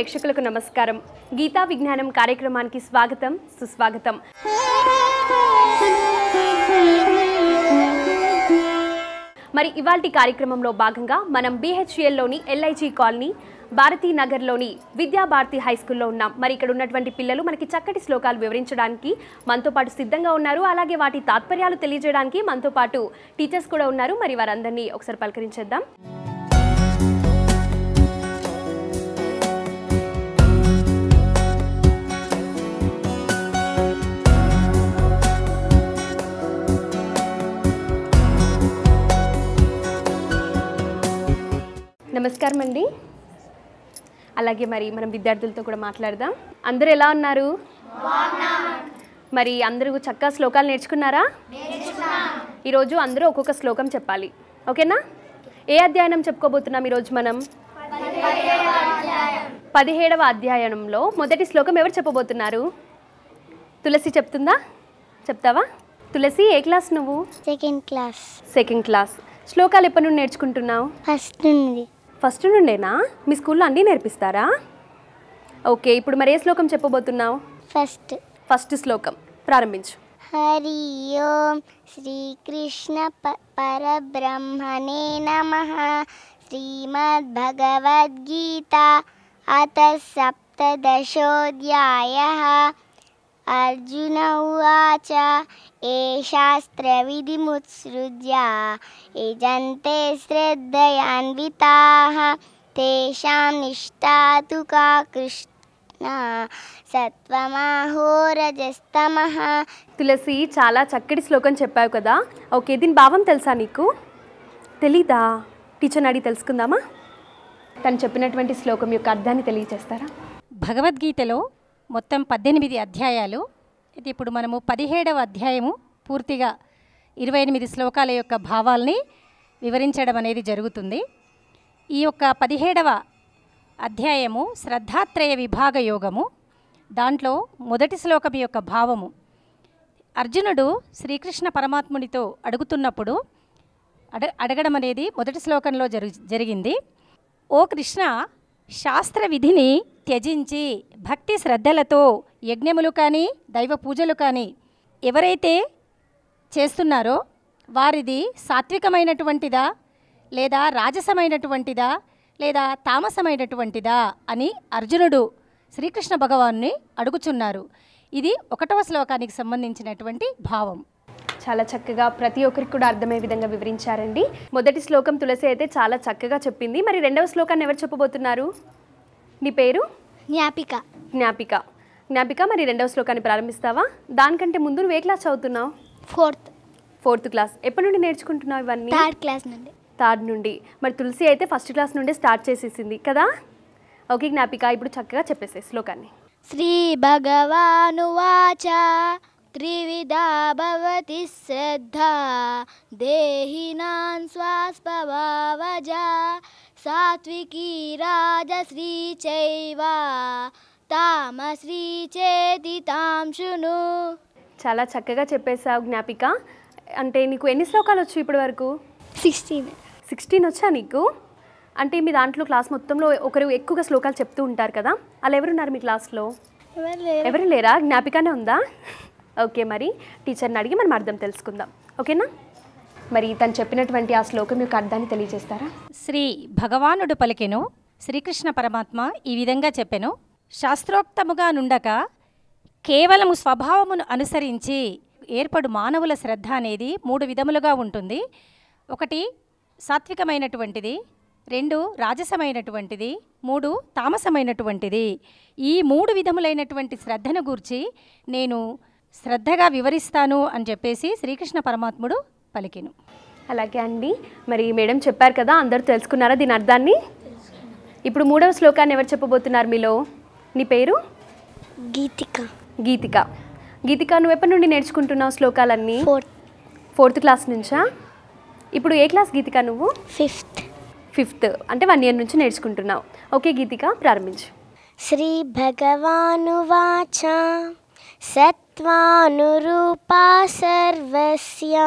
ప్రేక్షకులకు నమస్కారం గీతా విజ్ఞానం కార్యక్రమానికి స్వాగతం సుస్వాగతం మరి ఇవాల్టి కార్యక్రమంలో భాగంగా మనం బీహెచ్ఎల్లోని ఎల్ఐజీ కాలనీ భారతీ నగర్లోని విద్యాభారతి హై స్కూల్లో ఉన్నాం మరి ఇక్కడ ఉన్నటువంటి పిల్లలు మనకి చక్కటి శ్లోకాలు వివరించడానికి మనతో పాటు సిద్ధంగా ఉన్నారు అలాగే వాటి తాత్పర్యాలు తెలియజేయడానికి మనతో పాటు టీచర్స్ కూడా ఉన్నారు మరి వారందరినీ ఒకసారి పలకరించేద్దాం నమస్కారం అండి అలాగే మరి మనం విద్యార్థులతో కూడా మాట్లాడదాం అందరు ఎలా ఉన్నారు మరి అందరూ చక్కగా శ్లోకాలు నేర్చుకున్నారా ఈరోజు అందరూ ఒక్కొక్క శ్లోకం చెప్పాలి ఓకేనా ఏ అధ్యయనం చెప్పుకోబోతున్నాం ఈరోజు మనం పదిహేడవ అధ్యాయంలో మొదటి శ్లోకం ఎవరు చెప్పబోతున్నారు తులసి చెప్తుందా చెప్తావా తులసి ఏ క్లాస్ నువ్వు సెకండ్ క్లాస్ సెకండ్ క్లాస్ శ్లోకాలు ఎప్పటి నుండి నేర్చుకుంటున్నావు ఫస్ట్ నుండి ఫస్ట్ నుండేనా మీ స్కూల్లో అన్నీ నేర్పిస్తారా ఓకే ఇప్పుడు మరి ఏ శ్లోకం చెప్పబోతున్నావు ఫస్ట్ ఫస్ట్ శ్లోకం ప్రారంభించు హరి ఓం శ్రీకృష్ణ పరబ్రహ్మణే నమ శ్రీమద్భగవద్గీత అత సప్తదశోధ్యాయ अर्जुन उवाच एशास्त्रविधिमुत्सृज्य यजन्ते श्रद्धयान्विताः तेषां निष्ठा तु का కృష్ణ సత్వమాహోరజస్తమ తులసి చాలా చక్కటి శ్లోకం చెప్పావు కదా ఓకే దీని భావం తెలుసా నీకు తెలీదా టీచర్ అడిగి తెలుసుకుందామా తను చెప్పినటువంటి శ్లోకం యొక్క అర్థాన్ని తెలియజేస్తారా భగవద్గీతలో మొత్తం పద్దెనిమిది అధ్యాయాలు ఇది ఇప్పుడు మనము పదిహేడవ అధ్యాయము పూర్తిగా ఇరవై ఎనిమిది శ్లోకాల యొక్క భావాల్ని వివరించడం అనేది జరుగుతుంది ఈ యొక్క పదిహేడవ అధ్యాయము శ్రద్ధాత్రయ విభాగ యోగము దాంట్లో మొదటి శ్లోకం యొక్క భావము అర్జునుడు శ్రీకృష్ణ పరమాత్మునితో అడుగుతున్నప్పుడు అడ అడగడం అనేది మొదటి శ్లోకంలో జరు జరిగింది ఓ కృష్ణ శాస్త్ర విధిని త్యజించి భక్తి శ్రద్ధలతో యజ్ఞములు కానీ దైవ పూజలు కానీ ఎవరైతే చేస్తున్నారో వారిది సాత్వికమైనటువంటిదా లేదా రాజసమైనటువంటిదా లేదా తామసమైనటువంటిదా అని అర్జునుడు శ్రీకృష్ణ భగవాన్ని అడుగుచున్నారు ఇది ఒకటవ శ్లోకానికి సంబంధించినటువంటి భావం చాలా చక్కగా ప్రతి ఒక్కరికి కూడా అర్థమయ్యే విధంగా వివరించారండి మొదటి శ్లోకం తులసి అయితే చాలా చక్కగా చెప్పింది మరి రెండవ శ్లోకాన్ని ఎవరు చెప్పబోతున్నారు నీ పేరు జ్ఞాపిక జ్ఞాపిక జ్ఞాపిక మరి రెండవ శ్లోకాన్ని ప్రారంభిస్తావా దానికంటే ముందు నువ్వు ఏ క్లాస్ చదువుతున్నావు ఫోర్త్ ఫోర్త్ క్లాస్ ఎప్పటి నుండి నేర్చుకుంటున్నావు ఇవన్నీ థర్డ్ క్లాస్ నుండి థర్డ్ నుండి మరి తులసి అయితే ఫస్ట్ క్లాస్ నుండి స్టార్ట్ చేసేసింది కదా ఓకే జ్ఞాపిక ఇప్పుడు చక్కగా చెప్పేసే శ్లోకాన్ని శ్రీ భగవానువాచ त्रिविधा भवति श्रद्धा देहिनां स्वास्पवावजा सात्विकी राजश्री चैव తామశ్రీ చేతి తాంశును చాలా చక్కగా చెప్పేశావు జ్ఞాపిక అంటే నీకు ఎన్ని శ్లోకాలు వచ్చాయి ఇప్పటి వరకు సిక్స్టీన్ సిక్స్టీన్ వచ్చా నీకు అంటే మీ దాంట్లో క్లాస్ మొత్తంలో ఒకరు ఎక్కువగా శ్లోకాలు చెప్తూ ఉంటారు కదా వాళ్ళు ఎవరున్నారు మీ క్లాస్లో ఎవరు లేరా జ్ఞాపికనే ఉందా ఓకే మరి టీచర్ని అడిగి మనం అర్థం తెలుసుకుందాం ఓకేనా మరి తను చెప్పినటువంటి ఆ శ్లోకం యొక్క అర్థాన్ని తెలియజేస్తారా శ్రీ భగవానుడు పలికెను శ్రీకృష్ణ పరమాత్మ ఈ విధంగా చెప్పెను శాస్త్రోక్తముగా నుండక కేవలము స్వభావమును అనుసరించి ఏర్పడు మానవుల శ్రద్ధ అనేది మూడు విధములుగా ఉంటుంది ఒకటి సాత్వికమైనటువంటిది రెండు రాజసమైనటువంటిది మూడు తామసమైనటువంటిది ఈ మూడు విధములైనటువంటి శ్రద్ధను గూర్చి నేను శ్రద్ధగా వివరిస్తాను అని చెప్పేసి శ్రీకృష్ణ పరమాత్ముడు పలికిను అలాగే అండి మరి మేడం చెప్పారు కదా అందరూ తెలుసుకున్నారా దీని అర్థాన్ని ఇప్పుడు మూడవ శ్లోకాన్ని ఎవరు చెప్పబోతున్నారు మీలో నీ పేరు గీతిక గీతిక గీతిక నువ్వు ఎప్పటి నుండి నేర్చుకుంటున్నావు శ్లోకాలన్నీ ఫోర్త్ క్లాస్ నుంచా ఇప్పుడు ఏ క్లాస్ గీతిక నువ్వు ఫిఫ్త్ ఫిఫ్త్ అంటే వన్ ఇయర్ నుంచి నేర్చుకుంటున్నావు ఓకే గీతిక ప్రారంభించు శ్రీ వాచ సత్ तत्त्वानुरूपा सर्वस्य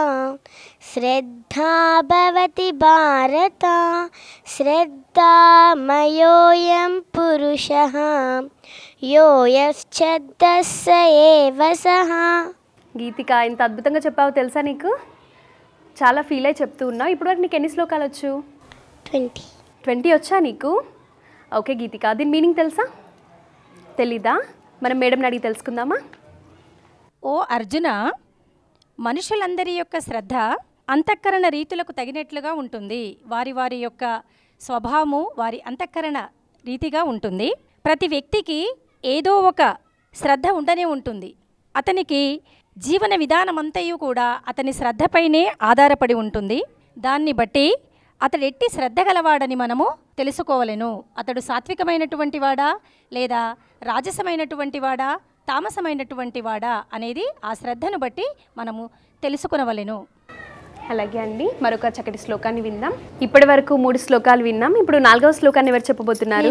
श्रद्धा भवति भारत श्रद्धामयोऽयं पुरुषः यो यश्चद्दस्स एव గీతిక ఇంత అద్భుతంగా చెప్పావు తెలుసా నీకు చాలా ఫీల్ అయి చెప్తూ ఉన్నావు వరకు నీకు ఎన్ని శ్లోకాలు వచ్చు ట్వంటీ ట్వంటీ వచ్చా నీకు ఓకే గీతిక దీని మీనింగ్ తెలుసా తెలీదా మనం మేడం అడిగి తెలుసుకుందామా ఓ అర్జున మనుషులందరి యొక్క శ్రద్ధ అంతఃకరణ రీతులకు తగినట్లుగా ఉంటుంది వారి వారి యొక్క స్వభావము వారి అంతఃకరణ రీతిగా ఉంటుంది ప్రతి వ్యక్తికి ఏదో ఒక శ్రద్ధ ఉండనే ఉంటుంది అతనికి జీవన విధానం అంతయు కూడా అతని శ్రద్ధపైనే ఆధారపడి ఉంటుంది దాన్ని బట్టి అతడు ఎట్టి శ్రద్ధ గలవాడని మనము తెలుసుకోవలెను అతడు సాత్వికమైనటువంటి వాడా లేదా రాజసమైనటువంటి వాడా తామసమైనటువంటి వాడా అనేది ఆ శ్రద్ధను బట్టి మనము తెలుసుకునవలెను అలాగే అండి మరొక చక్కటి శ్లోకాన్ని విందాం ఇప్పటి వరకు మూడు శ్లోకాలు విన్నాం ఇప్పుడు నాలుగవ శ్లోకాన్ని ఎవరు చెప్పబోతున్నారు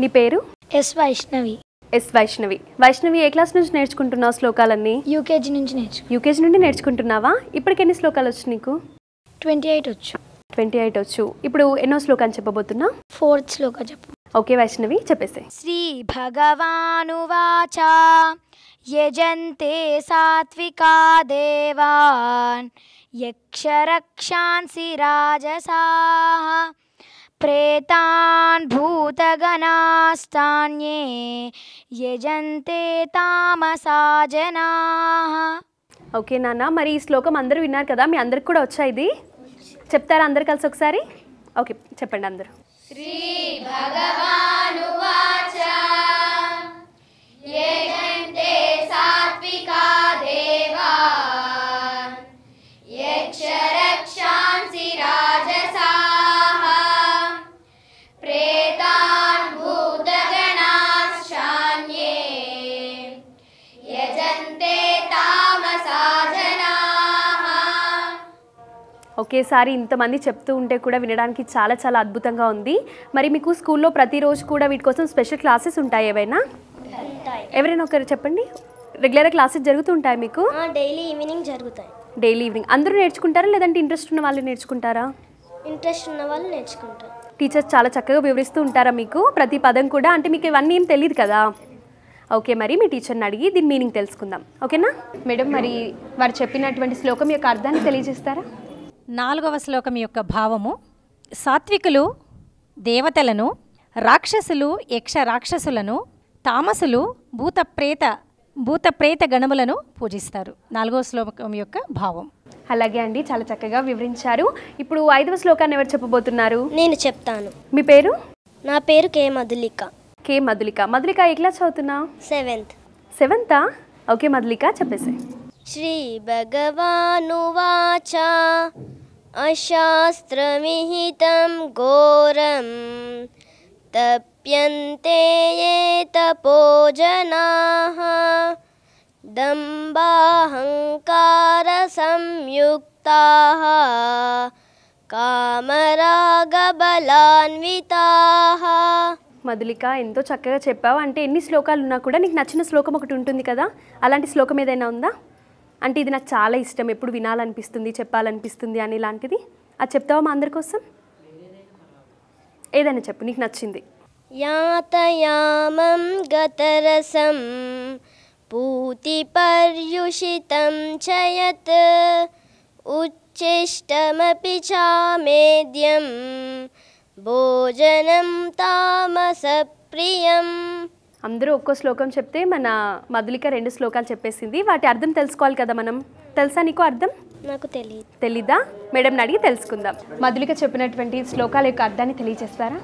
నీ పేరు ఎస్ వైష్ణవి ఎస్ వైష్ణవి వైష్ణవి ఏ క్లాస్ నుంచి నేర్చుకుంటున్నావు శ్లోకాలన్నీ యూకేజీ నుంచి నేర్చు యూకేజీ నుండి నేర్చుకుంటున్నావా ఇప్పటికి ఎన్ని శ్లోకాలు వచ్చు నీకు ట్వంటీ ఎయిట్ వచ్చు ట్వంటీ ఎయిట్ వచ్చు ఇప్పుడు ఎన్నో శ్లోకాలు చెప్పబోతున్నా ఫోర్త్ శ్లోకా చెప్పు ఓకే వైష్ణవి చెప్పేసి శ్రీ భగవానువాచ యజంతే సాత్వికా దేవాన్ యక్షరక్షాన్సి రాజసాహ ప్రేతాన్ భూతగణాస్తాన్యే యజంతే తామసా జనా ఓకే నాన్న మరి ఈ శ్లోకం అందరూ విన్నారు కదా మీ అందరికి కూడా వచ్చాయి ఇది చెప్తారా అందరు కలిసి ఒకసారి ఓకే చెప్పండి అందరూ श्री भगवान ఒకేసారి ఇంతమంది చెప్తూ ఉంటే కూడా వినడానికి చాలా చాలా అద్భుతంగా ఉంది మరి మీకు స్కూల్లో ప్రతిరోజు కూడా వీటి కోసం స్పెషల్ క్లాసెస్ ఉంటాయి ఏవైనా ఎవరైనా ఒకరు చెప్పండి రెగ్యులర్ క్లాసెస్ జరుగుతుంటాయి మీకు డైలీ ఈవినింగ్ జరుగుతాయి డైలీ ఈవినింగ్ అందరూ నేర్చుకుంటారా లేదంటే ఇంట్రెస్ట్ ఉన్న వాళ్ళు నేర్చుకుంటారా ఇంట్రెస్ట్ ఉన్న వాళ్ళు నేర్చుకుంటారు టీచర్స్ చాలా చక్కగా వివరిస్తూ ఉంటారా మీకు ప్రతి పదం కూడా అంటే మీకు ఇవన్నీ ఏం తెలియదు కదా ఓకే మరి మీ టీచర్ని అడిగి దీని మీనింగ్ తెలుసుకుందాం ఓకేనా మేడం మరి వారు చెప్పినటువంటి శ్లోకం యొక్క అర్థాన్ని తెలియజేస్తారా నాలుగవ శ్లోకం యొక్క భావము సాత్వికులు దేవతలను రాక్షసులు యక్ష రాక్షసులను తామసులు భూతప్రేత భూతప్రేత గణములను పూజిస్తారు నాలుగవ శ్లోకం యొక్క భావం అలాగే అండి చాలా చక్కగా వివరించారు ఇప్పుడు ఐదవ శ్లోకాన్ని ఎవరు చెప్పబోతున్నారు నేను చెప్తాను మీ పేరు నా పేరు కే మధులిక కే మధులిక మధులిక ఏ క్లాస్ చదువుతున్నావు సెవెంత్ సెవెంతా ఓకే మధులిక చెప్పేసే శ్రీ భగవానువాచ అశాస్త్రమిహితం ఘోరం తప్యంతే तपो जनाः दम्बाहङ्कारसंयुक्ताः కామరాగబలాన్వితాహ మధులిక ఎంతో చక్కగా చెప్పావు అంటే ఎన్ని శ్లోకాలు ఉన్నా కూడా నీకు నచ్చిన శ్లోకం ఒకటి ఉంటుంది కదా అలాంటి శ్లోకం ఏదైనా ఉందా అంటే ఇది నాకు చాలా ఇష్టం ఎప్పుడు వినాలనిపిస్తుంది చెప్పాలనిపిస్తుంది అని ఇలాంటిది అది చెప్తావా మా అందరి కోసం ఏదైనా చెప్పు నీకు నచ్చింది యాతయామం గతరసం పూతి పర్యుషితం చయత్ ఉచ్చిష్టమపి చామేద్యం భోజనం తామసప్రియం అందరూ ఒక్కో శ్లోకం చెప్తే మన మధులిక రెండు శ్లోకాలు చెప్పేసింది వాటి అర్థం తెలుసుకోవాలి కదా మనం తెలుసా నీకు అర్థం నాకు తెలియదు తెలీదా మేడంని అడిగి తెలుసుకుందాం మధులిక చెప్పినటువంటి శ్లోకాల యొక్క అర్థాన్ని తెలియజేస్తారా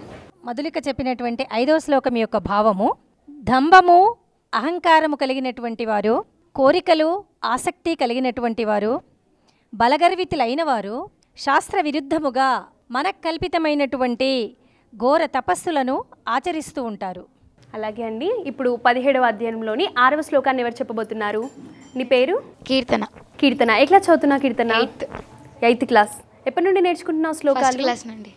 మధులిక చెప్పినటువంటి ఐదవ శ్లోకం యొక్క భావము దంభము అహంకారము కలిగినటువంటి వారు కోరికలు ఆసక్తి కలిగినటువంటి వారు బలగర్వితులైన వారు శాస్త్ర విరుద్ధముగా మనకు కల్పితమైనటువంటి ఘోర తపస్సులను ఆచరిస్తూ ఉంటారు అలాగే అండి ఇప్పుడు పదిహేడవ అధ్యయనంలోని ఆరవ శ్లోకాన్ని ఎవరు చెప్పబోతున్నారు నీ పేరు కీర్తన కీర్తన ఏ క్లాస్ చదువుతున్నావు కీర్తన ఎయిత్ క్లాస్ ఎప్పటి నుండి నేర్చుకుంటున్నావు శ్లోకాలు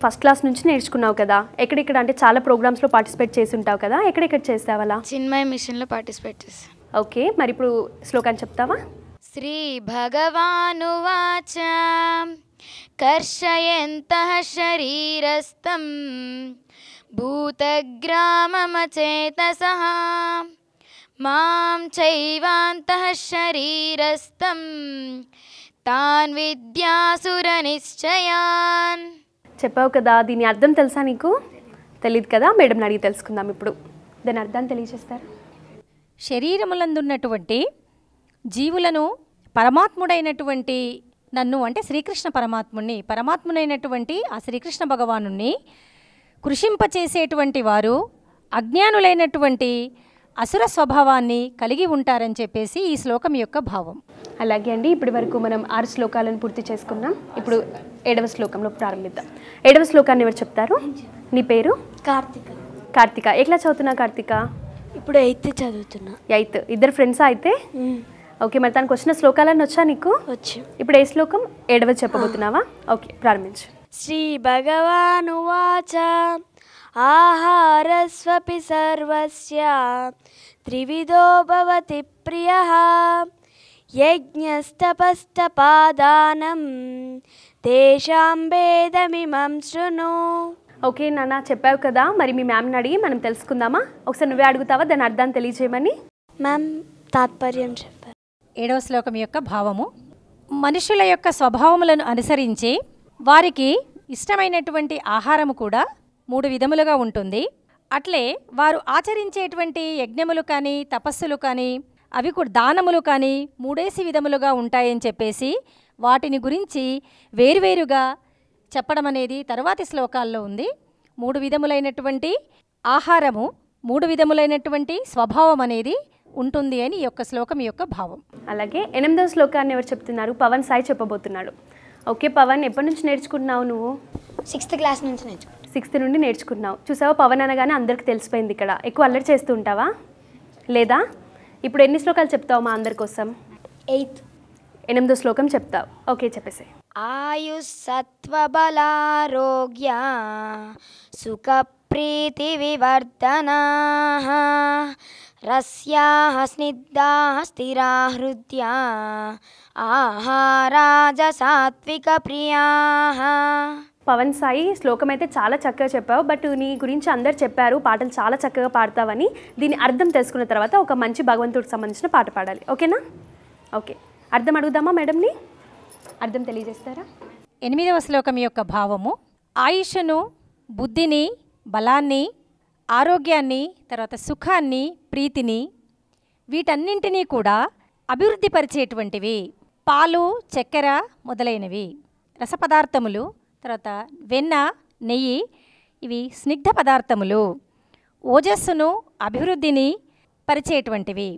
ఫస్ట్ క్లాస్ నుంచి నేర్చుకున్నావు కదా ఎక్కడెక్కడ అంటే చాలా ప్రోగ్రామ్స్ లో పార్టిసిపేట్ చేసి ఉంటావు కదా ఎక్కడెక్కడ చేస్తావా చిన్మయ మిషన్ లో పార్టిసిపేట్ చేసి ఓకే మరి ఇప్పుడు శ్లోకాన్ని చెప్తావా శ్రీ భగవానువాచ కర్షయంత శరీరస్థం భూతగ్రామచేత మాం चैवान्तः శరీరస్థం తాన్ విద్యాసుర నిశ్చయాన్ చెప్పావు కదా దీని అర్థం తెలుసా నీకు తెలియదు కదా మేడం అడిగి తెలుసుకుందాం ఇప్పుడు దాని అర్థాన్ని తెలియజేస్తారు శరీరములందున్నటువంటి జీవులను పరమాత్ముడైనటువంటి నన్ను అంటే శ్రీకృష్ణ పరమాత్ముణ్ణి పరమాత్ముడైనటువంటి ఆ శ్రీకృష్ణ భగవానుణ్ణి కృషింపచేసేటువంటి వారు అజ్ఞానులైనటువంటి అసుర స్వభావాన్ని కలిగి ఉంటారని చెప్పేసి ఈ శ్లోకం యొక్క భావం అలాగే అండి ఇప్పటి వరకు మనం ఆరు శ్లోకాలను పూర్తి చేసుకున్నాం ఇప్పుడు ఏడవ శ్లోకంలో ప్రారంభిద్దాం ఏడవ శ్లోకాన్ని ఎవరు చెప్తారు నీ పేరు కార్తిక కార్తిక ఎట్లా చదువుతున్నా కార్తిక ఇప్పుడు ఎయిత్ చదువుతున్నా ఎయిత్ ఇద్దరు ఫ్రెండ్స్ అయితే ఓకే మరి తనకు వచ్చిన శ్లోకాలను వచ్చా నీకు వచ్చి ఇప్పుడు ఏ శ్లోకం ఏడవ చెప్పబోతున్నావా ఓకే ప్రారంభించు శ్రీ భగవానువాచ सर्वस्य త్రివిధో భవతి ప్రియ యజ్ఞస్తపస్తపాదానం తేషాం భేదమిమం శృణు ఓకే నాన్న చెప్పావు కదా మరి మీ మ్యామ్ని అడిగి మనం తెలుసుకుందామా ఒకసారి నువ్వే అడుగుతావా దాని అర్థాన్ని తెలియజేయమని మ్యామ్ తాత్పర్యం చెప్పారు ఏడవ శ్లోకం యొక్క భావము మనుషుల యొక్క స్వభావములను అనుసరించి వారికి ఇష్టమైనటువంటి ఆహారము కూడా మూడు విధములుగా ఉంటుంది అట్లే వారు ఆచరించేటువంటి యజ్ఞములు కానీ తపస్సులు కానీ అవి కూడా దానములు కానీ మూడేసి విధములుగా ఉంటాయని చెప్పేసి వాటిని గురించి వేరువేరుగా చెప్పడం అనేది తరువాతి శ్లోకాల్లో ఉంది మూడు విధములైనటువంటి ఆహారము మూడు విధములైనటువంటి స్వభావం అనేది ఉంటుంది అని ఈ యొక్క శ్లోకం యొక్క భావం అలాగే ఎనిమిదవ శ్లోకాన్ని ఎవరు చెప్తున్నారు పవన్ సాయి చెప్పబోతున్నాడు ఓకే పవన్ ఎప్పటి నుంచి నేర్చుకుంటున్నావు నువ్వు సిక్స్త్ క్లాస్ నుంచి నేర్చుకుంటాను సిక్స్త్ నుండి నేర్చుకుంటున్నావు చూసావా పవన్ అనగానే అందరికి తెలిసిపోయింది ఇక్కడ ఎక్కువ అల్లరి చేస్తూ ఉంటావా లేదా ఇప్పుడు ఎన్ని శ్లోకాలు చెప్తావు మా అందరి కోసం ఎయిత్ ఎనిమిదో శ్లోకం చెప్తావు ఓకే చెప్పేసి సుఖ ప్రీతి వివర్ధనా హృద్యా ఆహారాజ సాత్విక ప్రియా పవన్ సాయి శ్లోకం అయితే చాలా చక్కగా చెప్పావు బట్ నీ గురించి అందరు చెప్పారు పాటలు చాలా చక్కగా పాడతావని దీన్ని అర్థం తెలుసుకున్న తర్వాత ఒక మంచి భగవంతుడికి సంబంధించిన పాట పాడాలి ఓకేనా ఓకే అర్థం అడుగుదామా మేడంని అర్థం తెలియజేస్తారా ఎనిమిదవ శ్లోకం యొక్క భావము ఆయుషను బుద్ధిని బలాన్ని ఆరోగ్యాన్ని తర్వాత సుఖాన్ని ప్రీతిని వీటన్నింటినీ కూడా అభివృద్ధి పాలు చక్కెర మొదలైనవి రసపదార్థములు తర్వాత వెన్న నెయ్యి ఇవి స్నిగ్ధ పదార్థములు ఓజస్సును అభివృద్ధిని పరిచేటువంటివి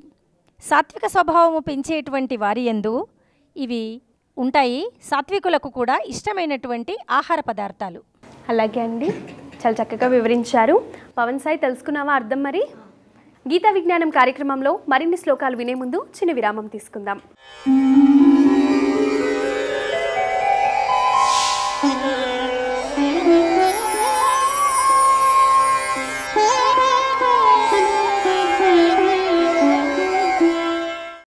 సాత్విక స్వభావము పెంచేటువంటి వారి ఎందు ఇవి ఉంటాయి సాత్వికులకు కూడా ఇష్టమైనటువంటి ఆహార పదార్థాలు అలాగే అండి చాలా చక్కగా వివరించారు పవన్ సాయి తెలుసుకున్నావా అర్థం మరి గీతా విజ్ఞానం కార్యక్రమంలో మరిన్ని శ్లోకాలు వినే ముందు చిన్న విరామం తీసుకుందాం